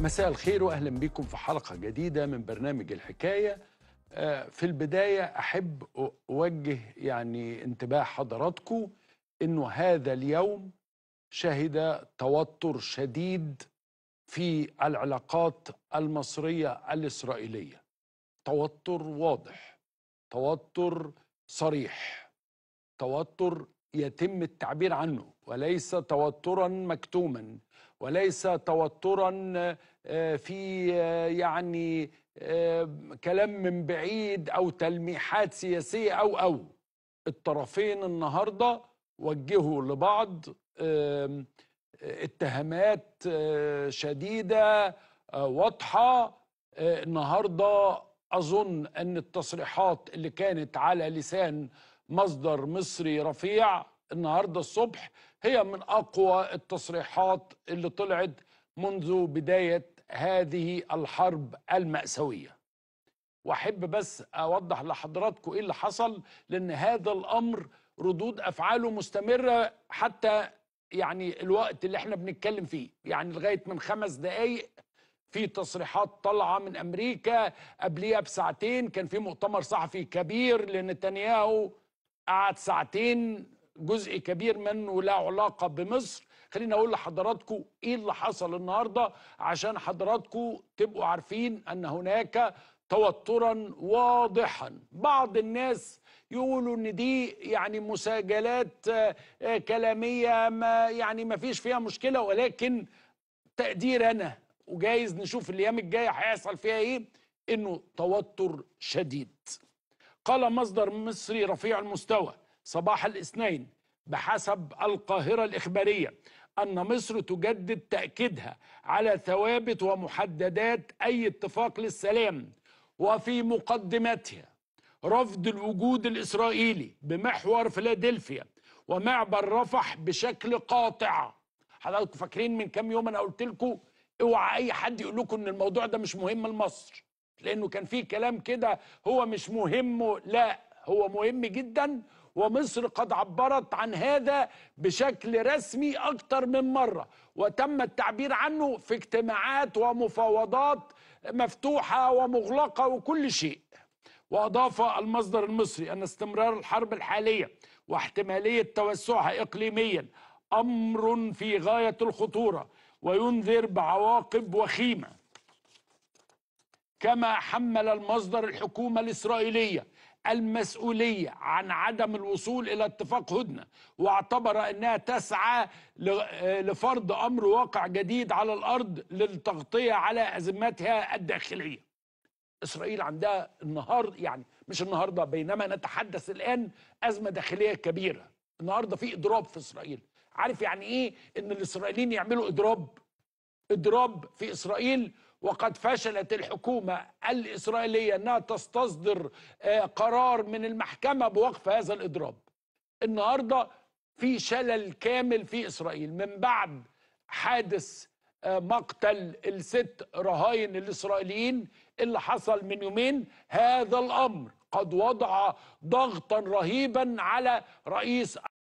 مساء الخير واهلا بكم في حلقه جديده من برنامج الحكايه آه، في البدايه احب اوجه يعني انتباه حضراتكم انه هذا اليوم شهد توتر شديد في العلاقات المصريه الاسرائيليه توتر واضح توتر صريح توتر يتم التعبير عنه وليس توترا مكتوما وليس توترا آه، في آه، يعني آه، كلام من بعيد او تلميحات سياسيه او او الطرفين النهارده وجهوا لبعض اتهامات شديده واضحه النهارده اظن ان التصريحات اللي كانت على لسان مصدر مصري رفيع النهارده الصبح هي من اقوى التصريحات اللي طلعت منذ بدايه هذه الحرب المأساويه. واحب بس اوضح لحضراتكم ايه اللي حصل لان هذا الامر ردود افعاله مستمره حتى يعني الوقت اللي احنا بنتكلم فيه يعني لغايه من خمس دقائق في تصريحات طالعه من امريكا قبليها بساعتين كان في مؤتمر صحفي كبير لنتنياهو قعد ساعتين جزء كبير منه له علاقة بمصر خليني أقول لحضراتكم إيه اللي حصل النهاردة عشان حضراتكم تبقوا عارفين أن هناك توترا واضحا بعض الناس يقولوا ان دي يعني مساجلات آه، آه، كلاميه ما يعني ما فيش فيها مشكله ولكن تقدير انا وجايز نشوف الايام الجايه هيحصل فيها ايه انه توتر شديد قال مصدر مصري رفيع المستوى صباح الاثنين بحسب القاهرة الإخبارية أن مصر تجدد تأكيدها على ثوابت ومحددات أي اتفاق للسلام وفي مقدمتها رفض الوجود الإسرائيلي بمحور فيلادلفيا ومعبر رفح بشكل قاطع حضراتكم فاكرين من كام يوم أنا قلت لكم اوعى أي حد يقول لكم إن الموضوع ده مش مهم لمصر لأنه كان في كلام كده هو مش مهم لا هو مهم جدا ومصر قد عبرت عن هذا بشكل رسمي أكثر من مرة وتم التعبير عنه في اجتماعات ومفاوضات مفتوحة ومغلقة وكل شيء وأضاف المصدر المصري أن استمرار الحرب الحالية واحتمالية توسعها إقليميا أمر في غاية الخطورة وينذر بعواقب وخيمة كما حمل المصدر الحكومة الإسرائيلية المسؤوليه عن عدم الوصول الى اتفاق هدنه واعتبر انها تسعى لفرض امر واقع جديد على الارض للتغطيه على ازمتها الداخليه. اسرائيل عندها النهار يعني مش النهارده بينما نتحدث الان ازمه داخليه كبيره. النهارده في اضراب في اسرائيل. عارف يعني ايه ان الاسرائيليين يعملوا اضراب؟ اضراب في اسرائيل وقد فشلت الحكومة الإسرائيلية أنها تستصدر آه، قرار من المحكمة بوقف هذا الإضراب النهاردة في شلل كامل في إسرائيل من بعد حادث آه، مقتل الست رهاين الإسرائيليين اللي حصل من يومين هذا الأمر قد وضع ضغطا رهيبا على رئيس